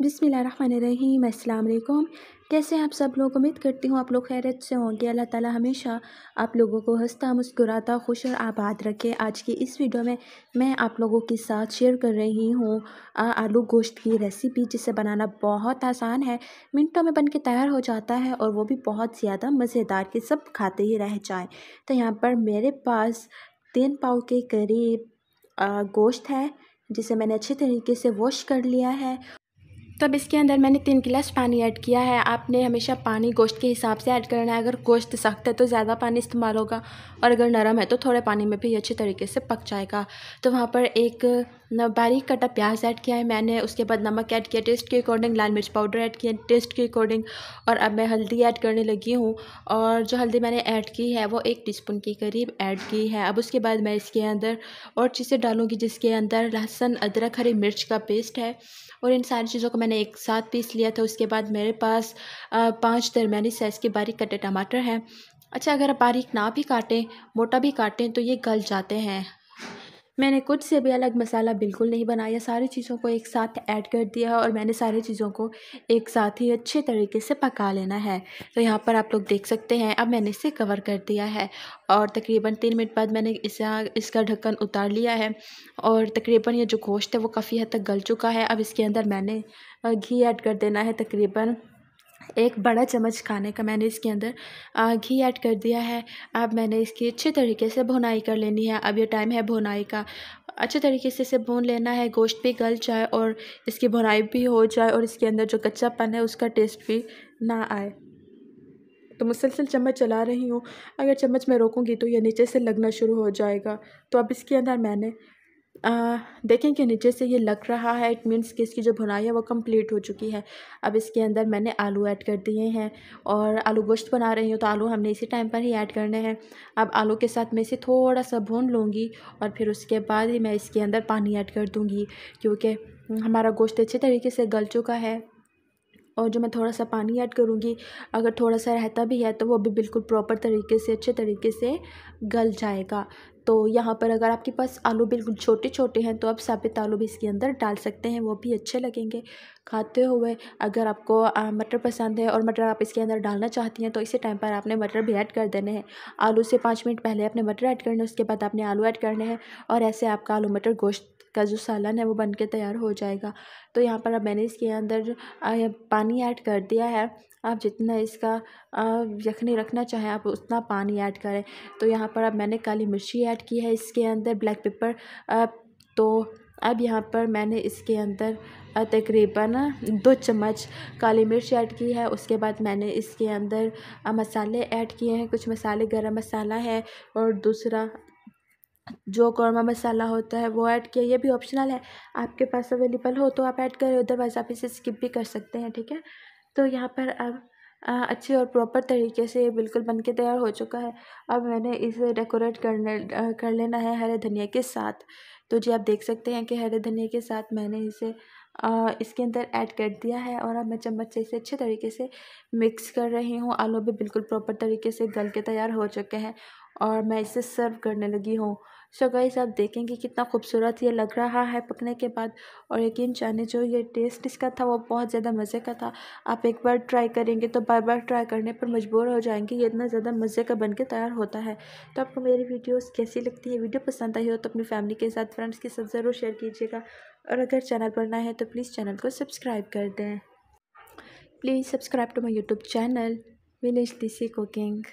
बिसमीम अल्लाम कैसे आप सब लोग उम्मीद करती हूँ आप लोग खैरत से होंगे अल्लाह ताला हमेशा आप लोगों को हंसता मुस्कुराता खुश और आबाद रखे आज की इस वीडियो में मैं आप लोगों के साथ शेयर कर रही हूँ आलू गोश्त की रेसिपी जिसे बनाना बहुत आसान है मिनटों में बन के तैयार हो जाता है और वो भी बहुत ज़्यादा मज़ेदार के सब खाते ही रह जाएँ तो यहाँ पर मेरे पास तीन पाव के करीब गोश्त है जिसे मैंने अच्छे तरीके से वॉश कर लिया है तब इसके अंदर मैंने तीन गिलास पानी ऐड किया है आपने हमेशा पानी गोश्त के हिसाब से ऐड करना है अगर गोश्त सख्त है तो ज़्यादा पानी इस्तेमाल होगा और अगर नरम है तो थोड़े पानी में भी अच्छे तरीके से पक जाएगा तो वहाँ पर एक बारीक कटा प्याज ऐड किया है मैंने उसके बाद नमक ऐड किया टेस्ट के अकॉर्डिंग लाल मिर्च पाउडर ऐड किया टेस्ट के अकॉर्डिंग और अब मैं हल्दी ऐड करने लगी हूँ और जो हल्दी मैंने ऐड की है वो एक स्पून के करीब ऐड की है अब उसके बाद मैं इसके अंदर और चीज़ें डालूँगी जिसके अंदर लहसुन अदरक हरी मिर्च का पेस्ट है और इन सारी चीज़ों को मैंने एक साथ पीस लिया था उसके बाद मेरे पास पाँच दरमियानी साइज़ के बारीक कटे टमाटर हैं अच्छा अगर आप बारीक ना भी काटें मोटा भी काटें तो ये गल जाते हैं मैंने कुछ से भी अलग मसाला बिल्कुल नहीं बनाया सारी चीज़ों को एक साथ ऐड कर दिया और मैंने सारी चीज़ों को एक साथ ही अच्छे तरीके से पका लेना है तो यहाँ पर आप लोग देख सकते हैं अब मैंने इसे कवर कर दिया है और तकरीबन तीन मिनट बाद मैंने इसे इसका ढक्कन उतार लिया है और तकरीबन ये जो गोश्त है वो काफ़ी हद तक गल चुका है अब इसके अंदर मैंने घी ऐड कर देना है तकरीबन एक बड़ा चम्मच खाने का मैंने इसके अंदर घी ऐड कर दिया है अब मैंने इसकी अच्छे तरीके से भुनाई कर लेनी है अब ये टाइम है भुनाई का अच्छे तरीके से इसे भून लेना है गोश्त भी गल जाए और इसकी भुनाई भी हो जाए और इसके अंदर जो कच्चापन है उसका टेस्ट भी ना आए तो मुसलसल चम्मच चला रही हूँ अगर चम्मच मैं रोकूँगी तो ये नीचे से लगना शुरू हो जाएगा तो अब इसके अंदर मैंने आ, देखें कि नीचे से ये लग रहा है इट मीन्स कि इसकी जो भुनाई है वो कंप्लीट हो चुकी है अब इसके अंदर मैंने आलू ऐड कर दिए हैं और आलू गोश्त बना रही हूँ तो आलू हमने इसी टाइम पर ही ऐड करने हैं अब आलू के साथ मैं इसे थोड़ा सा भून लूँगी और फिर उसके बाद ही मैं इसके अंदर पानी ऐड कर दूँगी क्योंकि हमारा गोश्त अच्छे तरीके से गल चुका है और जो मैं थोड़ा सा पानी ऐड करूँगी अगर थोड़ा सा रहता भी है तो वो भी बिल्कुल प्रॉपर तरीके से अच्छे तरीके से गल जाएगा तो यहाँ पर अगर आपके पास आलू बिल्कुल छोटे छोटे हैं तो आप साबित आलू भी इसके अंदर डाल सकते हैं वो भी अच्छे लगेंगे खाते हुए अगर आपको मटर पसंद है और मटर आप इसके अंदर डालना चाहती हैं तो इसी टाइम पर आपने मटर भी ऐड कर देने हैं आलू से पाँच मिनट पहले आपने मटर ऐड करने उसके बाद आपने आलू ऐड करने हैं और ऐसे आपका आलू मटर गोश्त का जो सालन है वो बन के तैयार हो जाएगा तो यहाँ पर अब मैंने इसके अंदर पानी ऐड कर दिया है आप जितना इसका यखनी रखना चाहें आप उतना पानी ऐड करें तो यहाँ पर अब मैंने काली मिर्ची ऐड की है इसके अंदर ब्लैक पेपर तो अब यहाँ पर मैंने इसके अंदर तकरीबन दो चम्मच काली मिर्च ऐड की है उसके बाद मैंने इसके अंदर मसाले ऐड किए हैं कुछ मसाले गरम मसाला है और दूसरा जो कौरमा मसाला होता है वो ऐड किया ये भी ऑप्शनल है आपके पास अवेलेबल हो तो आप ऐड करें अदरवाइज़ आप इसे स्किप भी कर सकते हैं ठीक है तो यहाँ पर अब अच्छे और प्रॉपर तरीके से ये बिल्कुल बन के तैयार हो चुका है अब मैंने इसे डेकोरेट करने कर लेना है हरे धनिया के साथ तो जी आप देख सकते हैं कि हरे धनिया के साथ मैंने इसे इसके अंदर ऐड कर दिया है और अब मैं चम्मच से इसे अच्छे तरीके से मिक्स कर रही हूँ आलू भी बिल्कुल प्रॉपर तरीके से गल के तैयार हो चुके हैं और मैं इसे सर्व करने लगी हूँ सो गाइस आप देखेंगे कितना खूबसूरत ये लग रहा है पकने के बाद और यकीन जाने जो ये टेस्ट इसका था वो बहुत ज़्यादा मज़े का था आप एक बार ट्राई करेंगे तो बार बार ट्राई करने पर मजबूर हो जाएंगे ये इतना ज़्यादा मज़े का बन के तैयार होता है तो आपको मेरी वीडियोस कैसी लगती है वीडियो पसंद आई हो तो अपनी फैमिली के साथ फ्रेंड्स के साथ ज़रूर शेयर कीजिएगा और अगर चैनल पर नए हैं तो प्लीज़ चैनल को सब्सक्राइब कर दें please subscribe to my YouTube channel village desi cooking